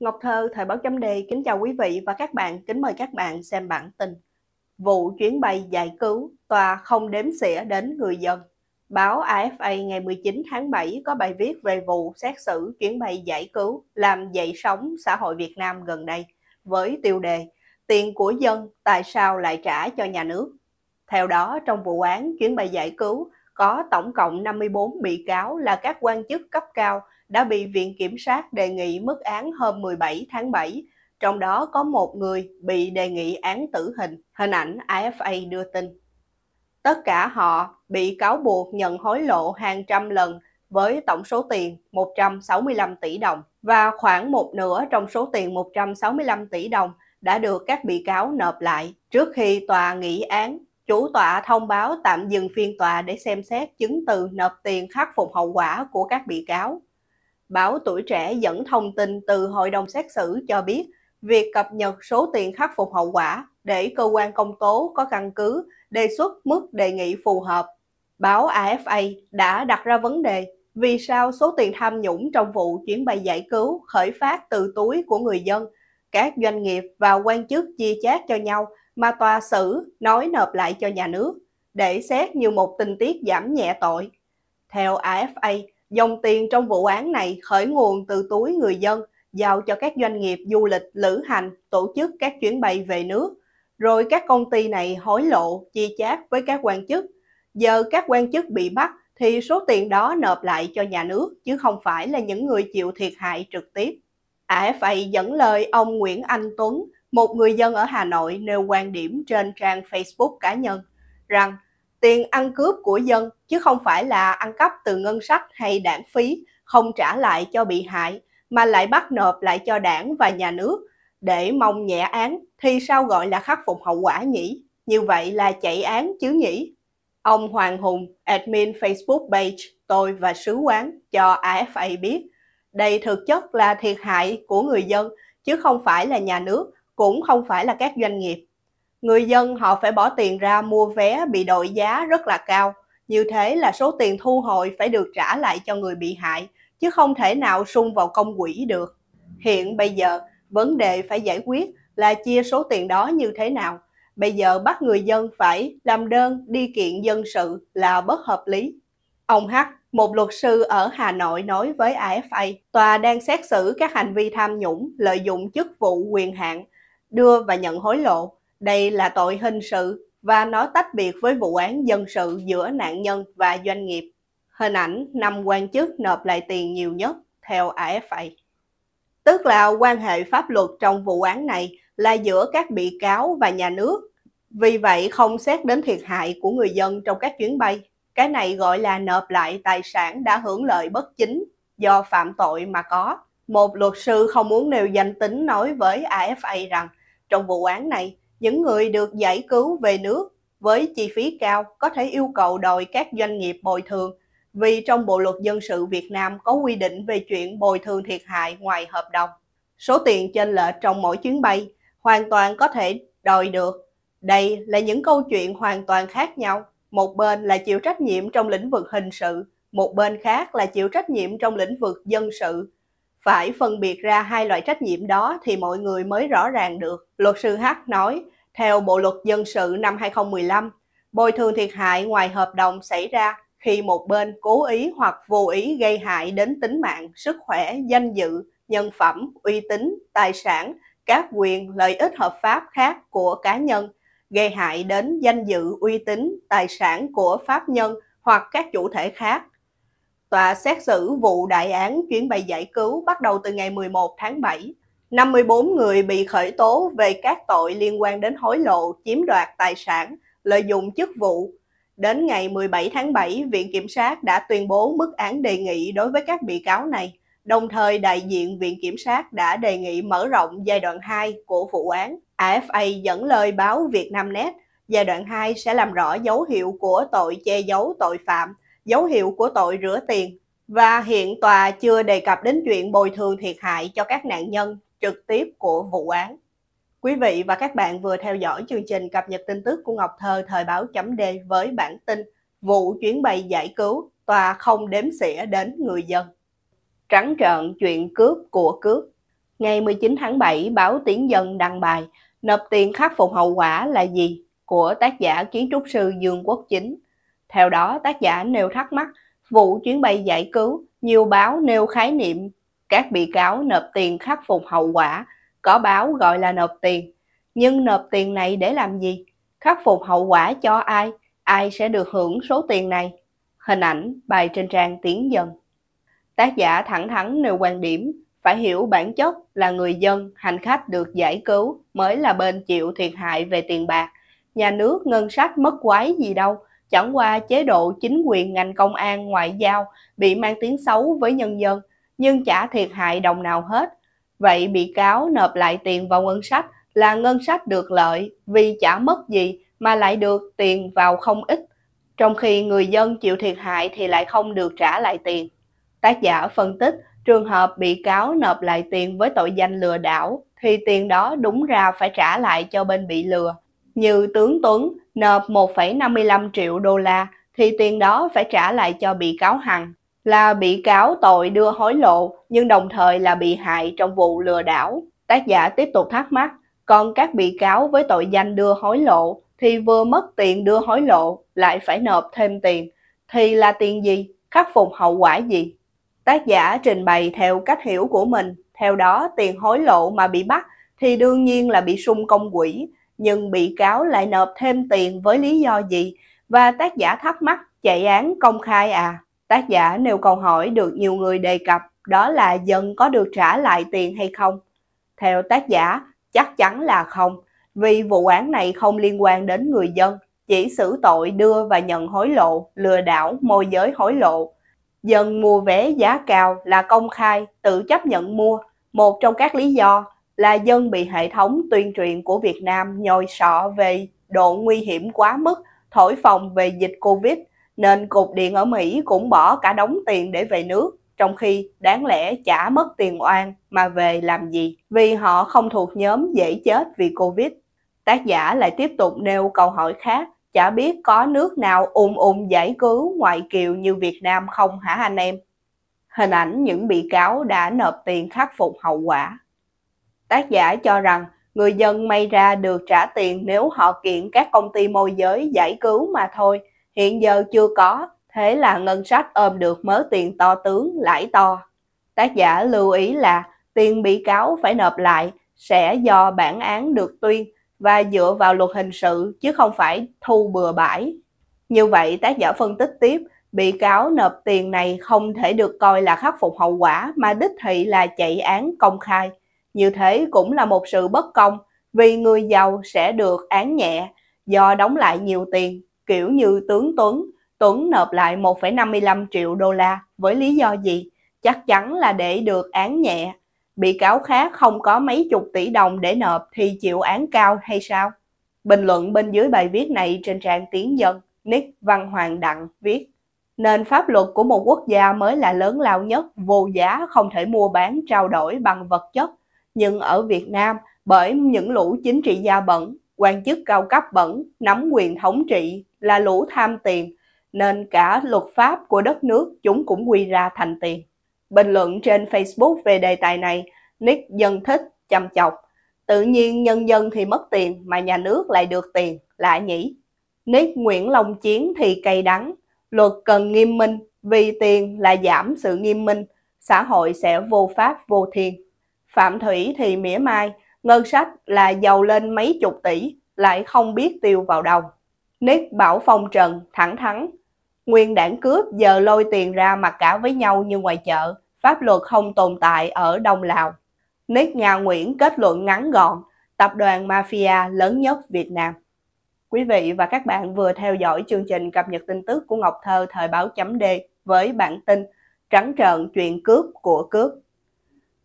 Ngọc Thơ, Thời báo chấm đề kính chào quý vị và các bạn, kính mời các bạn xem bản tin. Vụ chuyến bay giải cứu, tòa không đếm xỉa đến người dân. Báo AFA ngày 19 tháng 7 có bài viết về vụ xét xử chuyến bay giải cứu làm dậy sóng xã hội Việt Nam gần đây với tiêu đề Tiền của dân tại sao lại trả cho nhà nước? Theo đó, trong vụ án chuyến bay giải cứu có tổng cộng 54 bị cáo là các quan chức cấp cao đã bị Viện Kiểm sát đề nghị mức án hôm 17 tháng 7, trong đó có một người bị đề nghị án tử hình, hình ảnh AFA đưa tin. Tất cả họ bị cáo buộc nhận hối lộ hàng trăm lần với tổng số tiền 165 tỷ đồng và khoảng một nửa trong số tiền 165 tỷ đồng đã được các bị cáo nộp lại. Trước khi tòa nghị án, chủ tọa thông báo tạm dừng phiên tòa để xem xét chứng từ nộp tiền khắc phục hậu quả của các bị cáo báo Tuổi Trẻ dẫn thông tin từ hội đồng xét xử cho biết việc cập nhật số tiền khắc phục hậu quả để cơ quan công tố có căn cứ đề xuất mức đề nghị phù hợp. Báo AFA đã đặt ra vấn đề vì sao số tiền tham nhũng trong vụ chuyến bay giải cứu khởi phát từ túi của người dân, các doanh nghiệp và quan chức chia chác cho nhau mà tòa xử nói nộp lại cho nhà nước để xét như một tình tiết giảm nhẹ tội. Theo AFA, Dòng tiền trong vụ án này khởi nguồn từ túi người dân, giao cho các doanh nghiệp du lịch, lữ hành, tổ chức các chuyến bay về nước. Rồi các công ty này hối lộ, chi chác với các quan chức. Giờ các quan chức bị bắt thì số tiền đó nộp lại cho nhà nước chứ không phải là những người chịu thiệt hại trực tiếp. AFA dẫn lời ông Nguyễn Anh Tuấn, một người dân ở Hà Nội nêu quan điểm trên trang Facebook cá nhân rằng tiền ăn cướp của dân chứ không phải là ăn cắp từ ngân sách hay đảng phí không trả lại cho bị hại mà lại bắt nộp lại cho đảng và nhà nước để mong nhẹ án thì sao gọi là khắc phục hậu quả nhỉ? Như vậy là chạy án chứ nhỉ? Ông Hoàng Hùng, admin Facebook page Tôi và Sứ quán cho AFA biết, đây thực chất là thiệt hại của người dân chứ không phải là nhà nước, cũng không phải là các doanh nghiệp. Người dân họ phải bỏ tiền ra mua vé bị đội giá rất là cao, như thế là số tiền thu hồi phải được trả lại cho người bị hại, chứ không thể nào sung vào công quỹ được. Hiện bây giờ, vấn đề phải giải quyết là chia số tiền đó như thế nào. Bây giờ bắt người dân phải làm đơn đi kiện dân sự là bất hợp lý. Ông H, một luật sư ở Hà Nội nói với AFA, tòa đang xét xử các hành vi tham nhũng, lợi dụng chức vụ quyền hạn, đưa và nhận hối lộ đây là tội hình sự và nó tách biệt với vụ án dân sự giữa nạn nhân và doanh nghiệp. Hình ảnh năm quan chức nộp lại tiền nhiều nhất theo AFA. Tức là quan hệ pháp luật trong vụ án này là giữa các bị cáo và nhà nước. Vì vậy không xét đến thiệt hại của người dân trong các chuyến bay. Cái này gọi là nộp lại tài sản đã hưởng lợi bất chính do phạm tội mà có. Một luật sư không muốn nêu danh tính nói với AFA rằng trong vụ án này, những người được giải cứu về nước với chi phí cao có thể yêu cầu đòi các doanh nghiệp bồi thường vì trong Bộ Luật Dân sự Việt Nam có quy định về chuyện bồi thường thiệt hại ngoài hợp đồng. Số tiền trên lệch trong mỗi chuyến bay hoàn toàn có thể đòi được. Đây là những câu chuyện hoàn toàn khác nhau. Một bên là chịu trách nhiệm trong lĩnh vực hình sự, một bên khác là chịu trách nhiệm trong lĩnh vực dân sự phải phân biệt ra hai loại trách nhiệm đó thì mọi người mới rõ ràng được. Luật sư H nói, theo Bộ luật dân sự năm 2015, bồi thường thiệt hại ngoài hợp đồng xảy ra khi một bên cố ý hoặc vô ý gây hại đến tính mạng, sức khỏe, danh dự, nhân phẩm, uy tín, tài sản, các quyền, lợi ích hợp pháp khác của cá nhân, gây hại đến danh dự, uy tín, tài sản của pháp nhân hoặc các chủ thể khác tòa xét xử vụ đại án chuyến bay giải cứu bắt đầu từ ngày 11 tháng 7. 54 người bị khởi tố về các tội liên quan đến hối lộ, chiếm đoạt tài sản, lợi dụng chức vụ. Đến ngày 17 tháng 7, Viện Kiểm sát đã tuyên bố mức án đề nghị đối với các bị cáo này. Đồng thời, đại diện Viện Kiểm sát đã đề nghị mở rộng giai đoạn 2 của vụ án. AFA dẫn lời báo Việt Nam Net, giai đoạn 2 sẽ làm rõ dấu hiệu của tội che giấu tội phạm – dấu hiệu của tội rửa tiền và hiện tòa chưa đề cập đến chuyện bồi thường thiệt hại cho các nạn nhân trực tiếp của vụ án. Quý vị và các bạn vừa theo dõi chương trình cập nhật tin tức của Ngọc Thơ thời báo chấm D với bản tin vụ chuyến bay giải cứu tòa không đếm xỉa đến người dân. Trắng trợn chuyện cướp của cướp. Ngày 19 tháng 7, báo Tiếng Dân đăng bài Nộp tiền khắc phục hậu quả là gì? của tác giả kiến trúc sư Dương Quốc Chính theo đó, tác giả nêu thắc mắc vụ chuyến bay giải cứu, nhiều báo nêu khái niệm các bị cáo nộp tiền khắc phục hậu quả, có báo gọi là nộp tiền. Nhưng nộp tiền này để làm gì? Khắc phục hậu quả cho ai? Ai sẽ được hưởng số tiền này? Hình ảnh bài trên trang tiếng Dân. Tác giả thẳng thắn nêu quan điểm phải hiểu bản chất là người dân, hành khách được giải cứu mới là bên chịu thiệt hại về tiền bạc. Nhà nước ngân sách mất quái gì đâu, Chẳng qua chế độ chính quyền ngành công an ngoại giao bị mang tiếng xấu với nhân dân, nhưng chả thiệt hại đồng nào hết. Vậy bị cáo nộp lại tiền vào ngân sách là ngân sách được lợi vì chả mất gì mà lại được tiền vào không ít, trong khi người dân chịu thiệt hại thì lại không được trả lại tiền. Tác giả phân tích trường hợp bị cáo nộp lại tiền với tội danh lừa đảo thì tiền đó đúng ra phải trả lại cho bên bị lừa. Như tướng Tuấn nộp 1,55 triệu đô la thì tiền đó phải trả lại cho bị cáo Hằng, là bị cáo tội đưa hối lộ nhưng đồng thời là bị hại trong vụ lừa đảo. Tác giả tiếp tục thắc mắc, còn các bị cáo với tội danh đưa hối lộ thì vừa mất tiền đưa hối lộ lại phải nộp thêm tiền, thì là tiền gì, khắc phục hậu quả gì? Tác giả trình bày theo cách hiểu của mình, theo đó tiền hối lộ mà bị bắt thì đương nhiên là bị sung công quỹ, nhưng bị cáo lại nộp thêm tiền với lý do gì? Và tác giả thắc mắc chạy án công khai à? Tác giả nêu câu hỏi được nhiều người đề cập đó là dân có được trả lại tiền hay không? Theo tác giả, chắc chắn là không, vì vụ án này không liên quan đến người dân, chỉ xử tội đưa và nhận hối lộ, lừa đảo, môi giới hối lộ. Dân mua vé giá cao là công khai, tự chấp nhận mua, một trong các lý do là dân bị hệ thống tuyên truyền của Việt Nam nhồi sọ về độ nguy hiểm quá mức thổi phòng về dịch Covid nên cục điện ở Mỹ cũng bỏ cả đóng tiền để về nước trong khi đáng lẽ chả mất tiền oan mà về làm gì vì họ không thuộc nhóm dễ chết vì Covid. Tác giả lại tiếp tục nêu câu hỏi khác chả biết có nước nào ung ung giải cứu ngoại kiều như Việt Nam không hả anh em? Hình ảnh những bị cáo đã nộp tiền khắc phục hậu quả. Tác giả cho rằng người dân may ra được trả tiền nếu họ kiện các công ty môi giới giải cứu mà thôi, hiện giờ chưa có, thế là ngân sách ôm được mớ tiền to tướng lãi to. Tác giả lưu ý là tiền bị cáo phải nộp lại sẽ do bản án được tuyên và dựa vào luật hình sự chứ không phải thu bừa bãi. Như vậy tác giả phân tích tiếp, bị cáo nộp tiền này không thể được coi là khắc phục hậu quả mà đích thị là chạy án công khai. Như thế cũng là một sự bất công vì người giàu sẽ được án nhẹ do đóng lại nhiều tiền, kiểu như tướng Tuấn. Tuấn nộp lại 1,55 triệu đô la với lý do gì? Chắc chắn là để được án nhẹ. Bị cáo khác không có mấy chục tỷ đồng để nộp thì chịu án cao hay sao? Bình luận bên dưới bài viết này trên trang Tiếng Dân, Nick Văn Hoàng Đặng viết Nền pháp luật của một quốc gia mới là lớn lao nhất, vô giá, không thể mua bán, trao đổi bằng vật chất, nhưng ở Việt Nam bởi những lũ chính trị gia bẩn, quan chức cao cấp bẩn, nắm quyền thống trị là lũ tham tiền, nên cả luật pháp của đất nước chúng cũng quy ra thành tiền. Bình luận trên Facebook về đề tài này, Nick dân thích, chăm chọc. Tự nhiên nhân dân thì mất tiền mà nhà nước lại được tiền, lạ nhỉ? Nick Nguyễn Long Chiến thì cay đắng, luật cần nghiêm minh vì tiền là giảm sự nghiêm minh, xã hội sẽ vô pháp vô thiên. Phạm Thủy thì mỉa mai, ngân sách là giàu lên mấy chục tỷ, lại không biết tiêu vào đâu. Nick Bảo Phong Trần thẳng thắn, nguyên đảng cướp giờ lôi tiền ra mặc cả với nhau như ngoài chợ, pháp luật không tồn tại ở Đông Lào. Nick nhà Nguyễn kết luận ngắn gọn, tập đoàn mafia lớn nhất Việt Nam. Quý vị và các bạn vừa theo dõi chương trình cập nhật tin tức của Ngọc Thơ thời báo chấm D với bản tin Trắng trợn chuyện cướp của cướp.